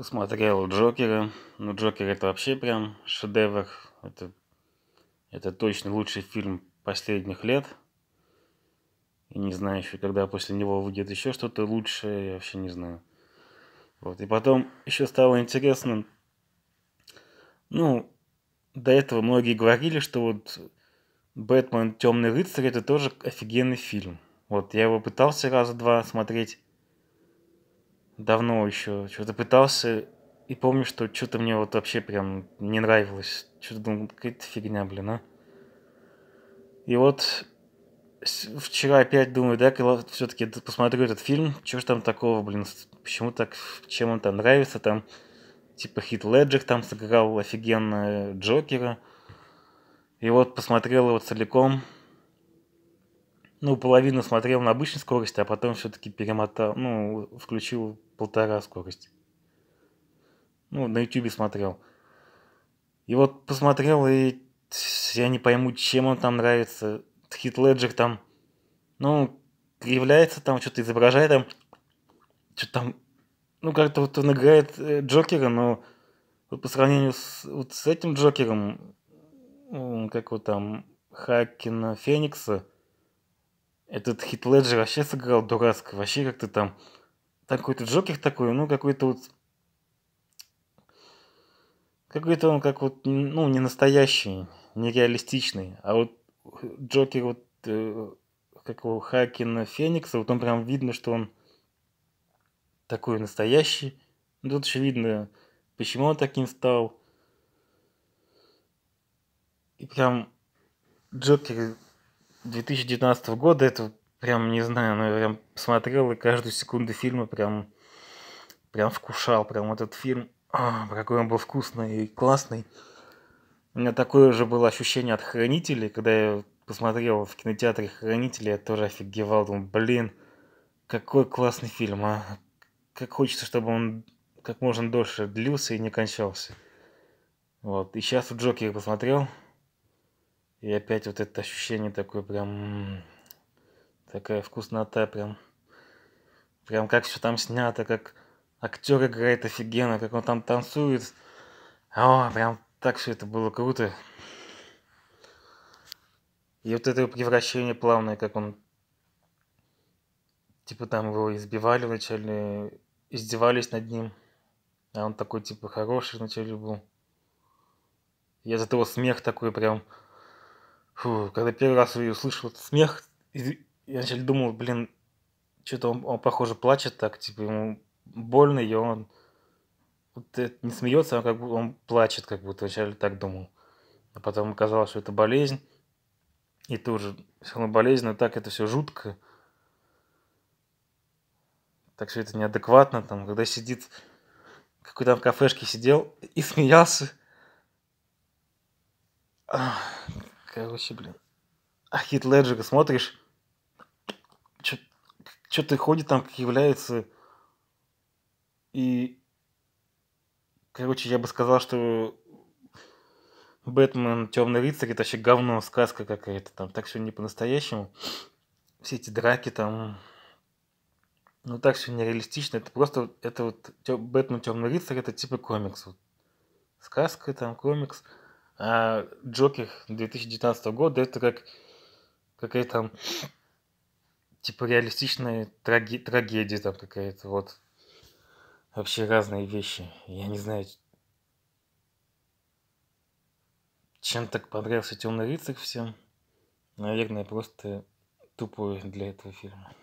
Посмотрел Джокера. Ну, Джокер это вообще прям шедевр. Это, это точно лучший фильм последних лет. И не знаю еще, когда после него выйдет еще что-то лучшее, я вообще не знаю. Вот. И потом еще стало интересно, ну, до этого многие говорили, что вот Бэтмен Темный рыцарь это тоже офигенный фильм. Вот я его пытался раза два смотреть, давно еще что-то пытался, и помню, что что-то мне вот вообще прям не нравилось. Что-то думал, какая-то фигня, блин, а. И вот вчера опять думаю, да, все-таки посмотрю этот фильм, что ж там такого, блин, почему так, чем он там нравится, там, типа, Хит Леджер там сыграл офигенно Джокера. И вот посмотрел его целиком, ну, половину смотрел на обычной скорости, а потом все-таки перемотал, ну, включил полтора скорости. Ну, на YouTube смотрел. И вот посмотрел, и я не пойму, чем он там нравится. Хит Леджер там, ну, кривляется там, что-то изображает там, что-то там, ну, как-то вот он играет э, Джокера, но вот по сравнению с, вот с этим Джокером, как вот там, Хакина Феникса, этот Хит Леджер вообще сыграл дурацко, вообще как-то там какой-то Джокер такой, ну какой-то вот какой-то он как вот, ну, не настоящий, нереалистичный. А вот Джокер вот э, как у Хакина Феникса, вот он прям видно, что он такой настоящий. Ну, тут еще видно, почему он таким стал. И прям Джокер 2019 года, это прям, не знаю, ну, я прям смотрел и каждую секунду фильма прям, прям вкушал, прям этот фильм, а, какой он был вкусный и классный. У меня такое же было ощущение от «Хранителей», когда я посмотрел в кинотеатре «Хранители», я тоже офигевал, думал, блин, какой классный фильм, а. Как хочется, чтобы он как можно дольше длился и не кончался. Вот, и сейчас у Джокера посмотрел, и опять вот это ощущение такое прям... Такая вкуснота прям... Прям как все там снято, как актер играет офигенно, как он там танцует. О, прям так все это было круто. И вот это превращение плавное, как он... Типа там его избивали вначале, издевались над ним. А он такой, типа, хороший вначале был. Я зато его смех такой прям... Фу, когда первый раз я услышал этот смех, я начал думал, блин, что-то он, он, похоже, плачет так, типа, ему больно, и он вот не смеется, он а как бы, он плачет, как будто вначале так думал. А потом оказалось, что это болезнь. И тоже все равно болезнь, но так это все жутко. Так что это неадекватно. Там, когда сидит, какой там в кафешке сидел и смеялся. Ах. Короче, блин. А Хит Леджера смотришь, что-то ходит там, как является. И, короче, я бы сказал, что Бэтмен Темный рыцарь это вообще говно, сказка какая-то там. Так все не по-настоящему. Все эти драки там. Ну так все нереалистично. Это просто это вот Бэтмен Темный рыцарь это типа комикс. Вот. Сказка там, комикс. А Джокер 2019 года это как какая-то там типа реалистичная траги- трагедия там какая-то вот. Вообще разные вещи. Я не знаю, чем так понравился Темный рыцарь всем. Наверное, просто тупой для этого фильма.